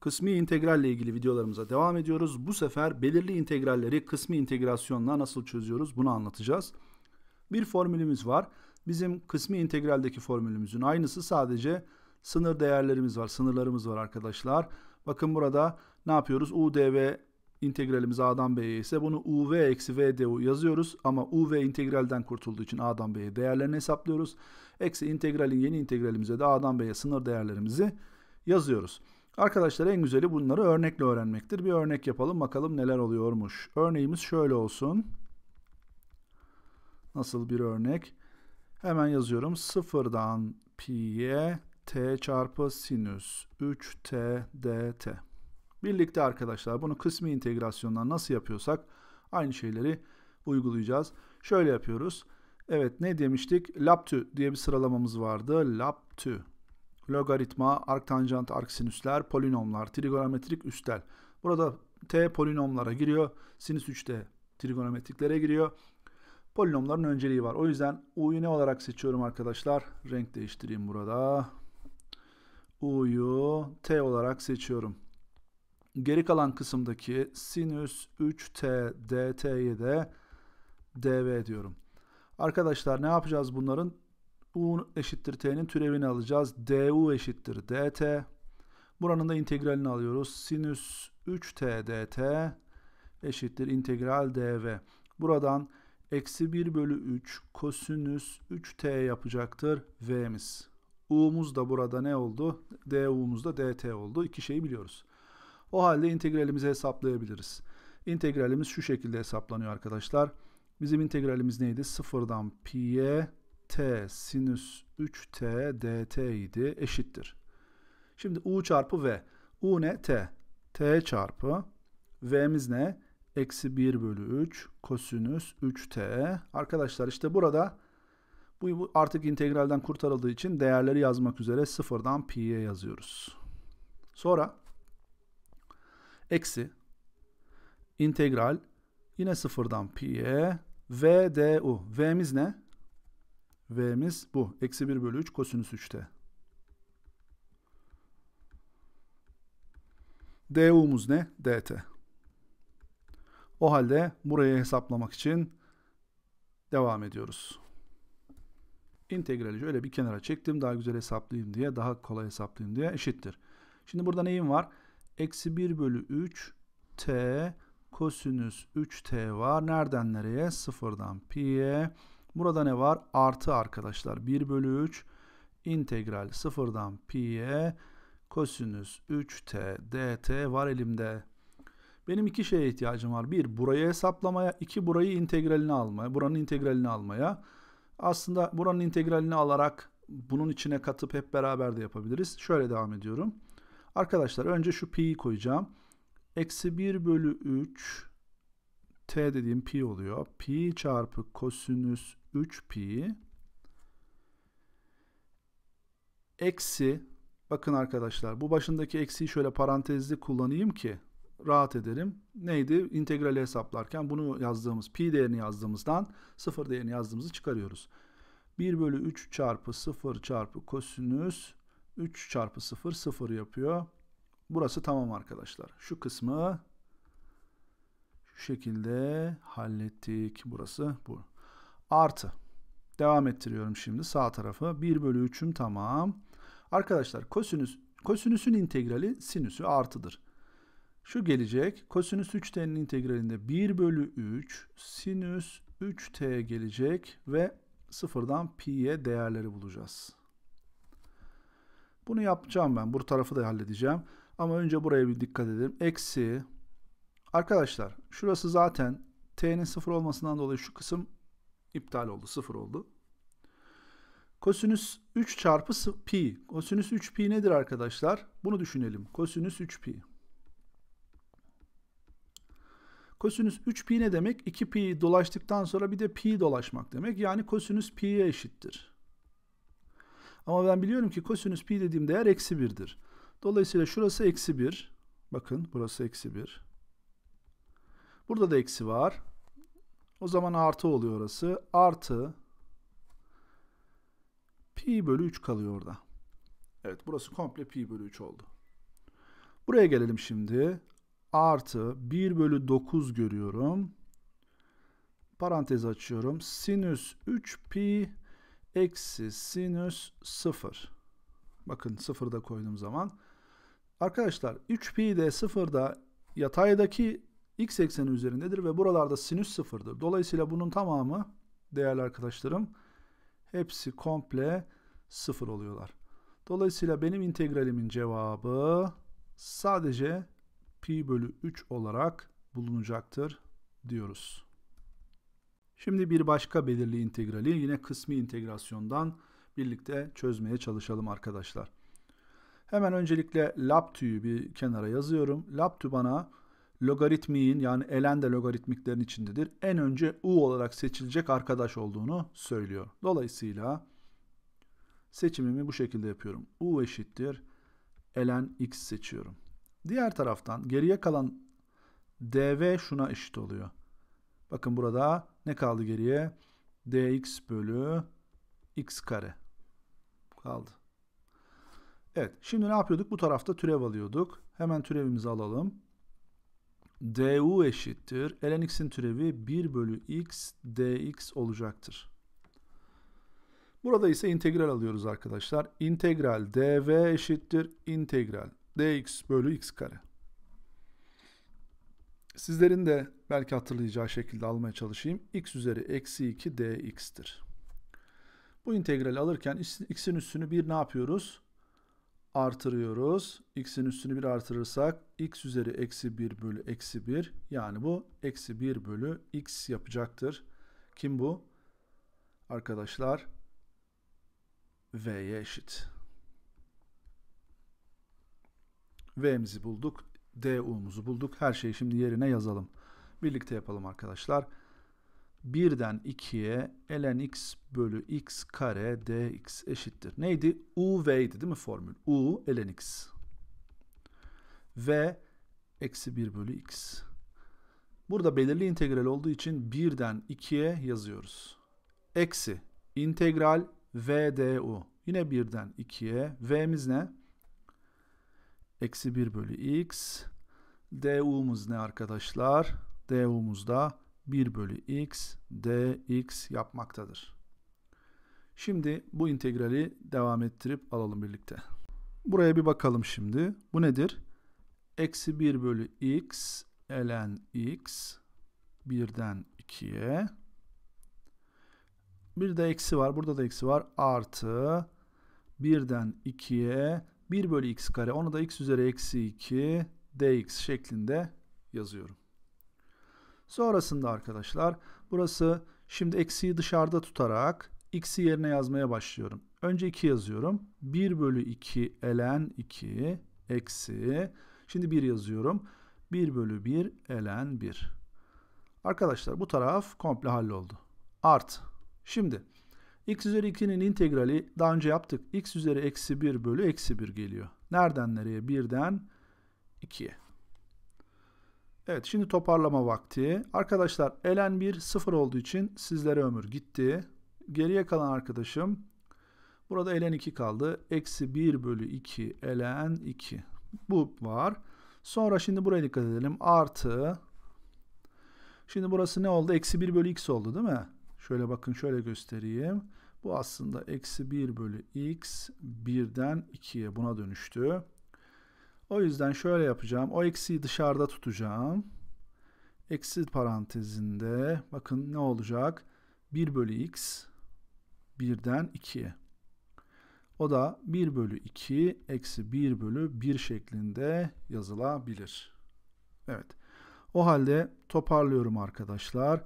Kısmi integralle ilgili videolarımıza devam ediyoruz. Bu sefer belirli integralleri kısmi integrasyonla nasıl çözüyoruz bunu anlatacağız. Bir formülümüz var. Bizim kısmi integraldeki formülümüzün aynısı sadece sınır değerlerimiz var, sınırlarımız var arkadaşlar. Bakın burada ne yapıyoruz? U, D ve integralimiz A'dan B'ye ise bunu UV eksi VDU yazıyoruz ama UV integralden kurtulduğu için A'dan B'ye değerlerini hesaplıyoruz. Eksi integralin yeni integralimize de A'dan B'ye sınır değerlerimizi yazıyoruz. Arkadaşlar en güzeli bunları örnekle öğrenmektir. Bir örnek yapalım bakalım neler oluyormuş. Örneğimiz şöyle olsun. Nasıl bir örnek? Hemen yazıyorum. Sıfırdan pi'ye t çarpı sinüs 3t dt. Birlikte arkadaşlar bunu kısmi integrasyondan nasıl yapıyorsak aynı şeyleri uygulayacağız. Şöyle yapıyoruz. Evet ne demiştik? Laptü diye bir sıralamamız vardı. Laptü logaritma, arktanjant, arksinüsler, polinomlar, trigonometrik üstel. Burada t polinomlara giriyor. Sinüs 3'te trigonometriklere giriyor. Polinomların önceliği var. O yüzden u'yu ne olarak seçiyorum arkadaşlar? Renk değiştireyim burada. u'yu t olarak seçiyorum. Geri kalan kısımdaki sinüs 3t dt'ye de dv diyorum. Arkadaşlar ne yapacağız bunların? U eşittir t'nin türevini alacağız. du eşittir dt. Buranın da integralini alıyoruz. Sinüs 3t dt eşittir integral dv. Buradan eksi 1 bölü 3 kosinüs 3t yapacaktır v'miz. u'muz da burada ne oldu? du'muz da dt oldu. İki şeyi biliyoruz. O halde integralimizi hesaplayabiliriz. İntegralimiz şu şekilde hesaplanıyor arkadaşlar. Bizim integralimiz neydi? Sıfırdan pi'ye t sinüs 3t dt idi eşittir. Şimdi u çarpı v. u ne? t. t çarpı v'miz ne? Eksi 1 bölü 3 kosinüs 3t. Arkadaşlar işte burada bu artık integralden kurtarıldığı için değerleri yazmak üzere sıfırdan pi'ye yazıyoruz. Sonra eksi integral yine sıfırdan pi'ye v du. V'miz ne? V'miz bu. Eksi 1 bölü 3 kosinüs 3'te. du'muz ne? dt. O halde burayı hesaplamak için devam ediyoruz. İntegrali şöyle bir kenara çektim. Daha güzel hesaplayayım diye. Daha kolay hesaplayayım diye. Eşittir. Şimdi burada neyim var? Eksi 1 bölü 3 t kosinüs 3t var. Nereden nereye? Sıfırdan pi'ye. Burada ne var? Artı arkadaşlar 1 bölü 3 integral 0'dan pi'ye kosinüs 3t dt var elimde. Benim iki şeye ihtiyacım var. Bir burayı hesaplamaya, iki burayı integralini almaya, buranın integralini almaya. Aslında buranın integralini alarak bunun içine katıp hep beraber de yapabiliriz. Şöyle devam ediyorum. Arkadaşlar önce şu pi'yi koyacağım. Eksi 1 bölü 3 t dediğim pi oluyor. Pi çarpı kosinüs 3 pi eksi bakın arkadaşlar bu başındaki eksiyi şöyle parantezli kullanayım ki rahat ederim. Neydi? İntegrali hesaplarken bunu yazdığımız pi değerini yazdığımızdan sıfır değerini yazdığımızı çıkarıyoruz. 1 bölü 3 çarpı 0 çarpı kosinüs 3 çarpı 0 0 yapıyor. Burası tamam arkadaşlar. Şu kısmı şekilde hallettik. Burası bu. Artı. Devam ettiriyorum şimdi sağ tarafı. 1 bölü 3'üm tamam. Arkadaşlar kosinüs, kosinüsün integrali sinüsü artıdır. Şu gelecek. Kosinüs 3t'nin integralinde 1 bölü 3 sinüs 3t gelecek ve sıfırdan pi'ye değerleri bulacağız. Bunu yapacağım ben. Bu tarafı da halledeceğim. Ama önce buraya bir dikkat edelim. Eksi Arkadaşlar şurası zaten t'nin 0 olmasından dolayı şu kısım iptal oldu. 0 oldu. Kosinüs 3 çarpı pi. Kosinüs 3 pi nedir arkadaşlar? Bunu düşünelim. Kosinüs 3 pi. Kosinüs 3 pi ne demek? 2 pi dolaştıktan sonra bir de pi dolaşmak demek. Yani kosinüs pi'ye eşittir. Ama ben biliyorum ki kosinüs pi dediğim değer eksi 1'dir. Dolayısıyla şurası eksi 1. Bakın burası eksi 1. Burada da eksi var. O zaman artı oluyor orası. Artı pi bölü 3 kalıyor orada. Evet burası komple pi bölü 3 oldu. Buraya gelelim şimdi. Artı 1 bölü 9 görüyorum. Parantez açıyorum. Sinüs 3 pi eksi sinüs 0. Bakın 0'da koyduğum zaman. Arkadaşlar 3 pi de 0'da yataydaki x ekseni üzerindedir ve buralarda sinüs sıfırdır. Dolayısıyla bunun tamamı değerli arkadaşlarım hepsi komple sıfır oluyorlar. Dolayısıyla benim integralimin cevabı sadece pi bölü 3 olarak bulunacaktır diyoruz. Şimdi bir başka belirli integrali yine kısmi integrasyondan birlikte çözmeye çalışalım arkadaşlar. Hemen öncelikle lab tüyü bir kenara yazıyorum. Lab tüyü bana logaritmiğin yani elen de logaritmiklerin içindedir. En önce u olarak seçilecek arkadaş olduğunu söylüyor. Dolayısıyla seçimimi bu şekilde yapıyorum. u eşittir elen x seçiyorum. Diğer taraftan geriye kalan dv şuna eşit oluyor. Bakın burada ne kaldı geriye? dx bölü x kare kaldı. Evet şimdi ne yapıyorduk? Bu tarafta türev alıyorduk. Hemen türevimizi alalım du eşittir. ln x'in türevi 1 bölü x dx olacaktır. Burada ise integral alıyoruz arkadaşlar. İntegral dv eşittir. integral dx bölü x kare. Sizlerin de belki hatırlayacağı şekilde almaya çalışayım. x üzeri eksi 2 dx'tir. Bu integrali alırken x'in üstünü bir ne yapıyoruz? artırıyoruz. X'in üstünü 1 artırırsak x üzeri eksi 1 bölü eksi 1 yani bu eksi 1 bölü x yapacaktır. Kim bu? Arkadaşlar V'ye eşit. V'mizi bulduk. DU'muzu bulduk. Her şeyi şimdi yerine yazalım. Birlikte yapalım arkadaşlar. Arkadaşlar. 1'den 2'ye ln x bölü x kare dx eşittir. Neydi? U V'ydi değil mi formül? U ln x. V eksi 1 bölü x. Burada belirli integral olduğu için 1'den 2'ye yazıyoruz. Eksi integral v du. Yine 1'den 2'ye. V'miz ne? Eksi 1 bölü x. Du'muz ne arkadaşlar? Du'muz da 1 bölü x dx yapmaktadır. Şimdi bu integrali devam ettirip alalım birlikte. Buraya bir bakalım şimdi. Bu nedir? Eksi 1 bölü x ln x 1'den 2'ye. Bir de eksi var. Burada da eksi var. Artı 1'den 2'ye 1 bölü x kare. Onu da x üzeri eksi 2 dx şeklinde yazıyorum. Sonrasında arkadaşlar burası şimdi eksiği dışarıda tutarak x'i yerine yazmaya başlıyorum. Önce 2 yazıyorum. 1 bölü 2 ln 2 eksi. Şimdi 1 yazıyorum. 1 bölü 1 ln 1. Arkadaşlar bu taraf komple halloldu. Art. Şimdi x üzeri 2'nin integrali daha önce yaptık. x üzeri eksi 1 bölü eksi 1 geliyor. Nereden nereye? 1'den 2'ye. Evet şimdi toparlama vakti. Arkadaşlar elen 1 0 olduğu için sizlere ömür gitti. Geriye kalan arkadaşım burada elen 2 kaldı. Eksi 1 bölü 2 elen 2. Bu var. Sonra şimdi buraya dikkat edelim. Artı. Şimdi burası ne oldu? Eksi 1 bölü x oldu değil mi? Şöyle bakın şöyle göstereyim. Bu aslında eksi 1 bölü x 1'den 2'ye buna dönüştü. O yüzden şöyle yapacağım. O eksi dışarıda tutacağım. Eksi parantezinde bakın ne olacak? 1 bölü x 1'den 2'ye. O da 1 bölü 2 eksi 1 bölü 1 şeklinde yazılabilir. Evet. O halde toparlıyorum arkadaşlar.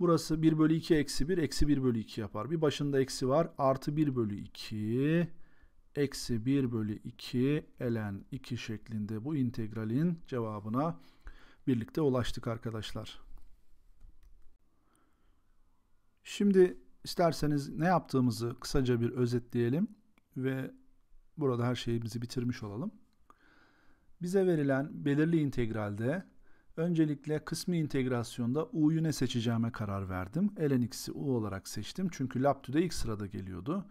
Burası 1 bölü 2 eksi 1 eksi 1 bölü 2 yapar. Bir başında eksi var. Artı 1 bölü 2 eksi 1 bölü 2 elen 2 şeklinde bu integralin cevabına birlikte ulaştık arkadaşlar. Şimdi isterseniz ne yaptığımızı kısaca bir özetleyelim ve burada her şeyimizi bitirmiş olalım. Bize verilen belirli integralde öncelikle kısmi integrasyonda u'yu ne seçeceğime karar verdim. ln x'i u olarak seçtim çünkü L'Aptü'de ilk sırada geliyordu.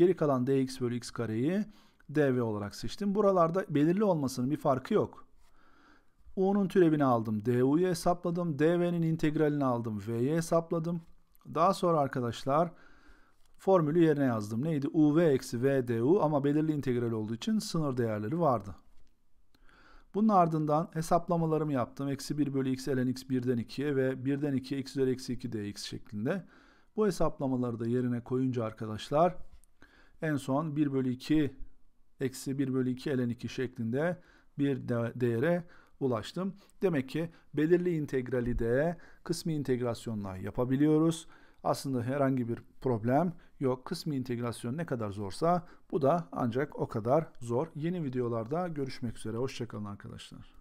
Geri kalan dx bölü x kareyi dv olarak seçtim. Buralarda belirli olmasının bir farkı yok. u'nun türevini aldım. du'yu hesapladım. dv'nin integralini aldım. v'yi hesapladım. Daha sonra arkadaşlar formülü yerine yazdım. Neydi? uv eksi v du ama belirli integral olduğu için sınır değerleri vardı. Bunun ardından hesaplamalarımı yaptım. Eksi 1 bölü x ln x 1'den 2'ye ve 1'den 2'ye x üzeri eksi 2 dx şeklinde. Bu hesaplamaları da yerine koyunca arkadaşlar en son 1 bölü 2 eksi 1 bölü 2 ln 2 şeklinde bir değere ulaştım. Demek ki belirli integrali de kısmi integrasyonla yapabiliyoruz. Aslında herhangi bir problem yok. Kısmi integrasyon ne kadar zorsa bu da ancak o kadar zor. Yeni videolarda görüşmek üzere. Hoşçakalın arkadaşlar.